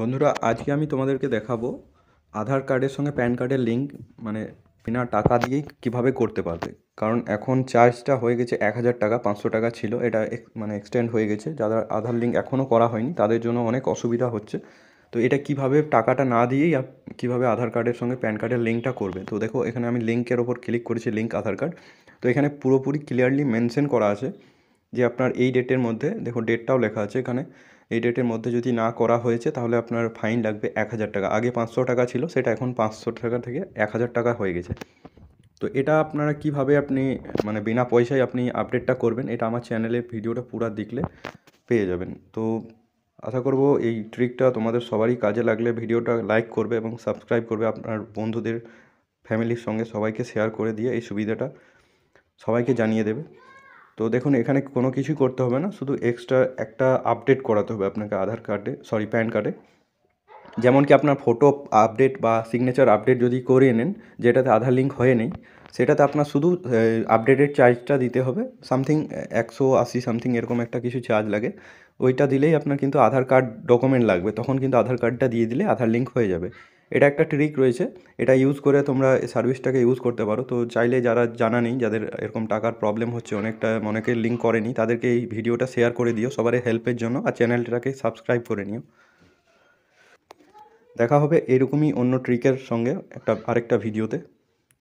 বন্ধুরা আজকে আমি তোমাদেরকে দেখাবো আধার কার্ডের সঙ্গে প্যান কার্ডের লিঙ্ক মানে বিনা টাকা দিয়েই কীভাবে করতে পারবে কারণ এখন চার্জটা হয়ে গেছে এক হাজার টাকা পাঁচশো টাকা ছিল এটা মানে এক্সটেন্ড হয়ে গেছে যারা আধার লিঙ্ক এখনও করা হয়নি তাদের জন্য অনেক অসুবিধা হচ্ছে তো এটা কিভাবে টাকাটা না দিয়েই কিভাবে আধার কার্ডের সঙ্গে প্যান কার্ডের লিঙ্কটা করবে তো দেখো এখানে আমি লিঙ্কের ওপর ক্লিক করেছি লিঙ্ক আধার কার্ড তো এখানে পুরোপুরি ক্লিয়ারলি মেনশন করা আছে যে আপনার এই ডেটের মধ্যে দেখো ডেটটাও লেখা আছে এখানে এই ডেটের মধ্যে যদি না করা হয়েছে তাহলে আপনার ফাইন লাগবে এক হাজার টাকা আগে পাঁচশো টাকা ছিল সেটা এখন পাঁচশো টাকা থেকে এক হাজার টাকা হয়ে গেছে তো এটা আপনারা কিভাবে আপনি মানে বিনা পয়সায় আপনি আপডেটটা করবেন এটা আমার চ্যানেলে ভিডিওটা পুরো দেখলে পেয়ে যাবেন তো আশা করব এই ট্রিকটা তোমাদের সবারই কাজে লাগলে ভিডিওটা লাইক করবে এবং সাবস্ক্রাইব করবে আপনার বন্ধুদের ফ্যামিলির সঙ্গে সবাইকে শেয়ার করে দিয়ে এই সুবিধাটা সবাইকে জানিয়ে দেবে তো দেখুন এখানে কোনো কিছুই করতে হবে না শুধু এক্সট্রা একটা আপডেট করাতে হবে আপনাকে আধার কার্ডে সরি প্যান কার্ডে যেমন কি আপনার ফটো আপডেট বা সিগনেচার আপডেট যদি করে নেন যেটাতে আধার লিঙ্ক হয়ে নেই সেটাতে আপনার শুধু আপডেটের চার্জটা দিতে হবে সামথিং একশো আশি সামথিং এরকম একটা কিছু চার্জ লাগে ওইটা দিলেই আপনার কিন্তু আধার কার্ড ডকুমেন্ট লাগবে তখন কিন্তু আধার কার্ডটা দিয়ে দিলে আধার লিঙ্ক হয়ে যাবে এটা একটা ট্রিক রয়েছে এটা ইউজ করে তোমরা সার্ভিসটাকে ইউজ করতে পারো তো চাইলে যারা জানা নেই যাদের এরকম টাকার প্রবলেম হচ্ছে অনেকটা অনেকে লিঙ্ক করেনি তাদেরকে এই ভিডিওটা শেয়ার করে দিও সবার হেল্পের জন্য আর চ্যানেলটাকে সাবস্ক্রাইব করে নিও দেখা হবে এরকমই অন্য ট্রিকের সঙ্গে একটা আরেকটা ভিডিওতে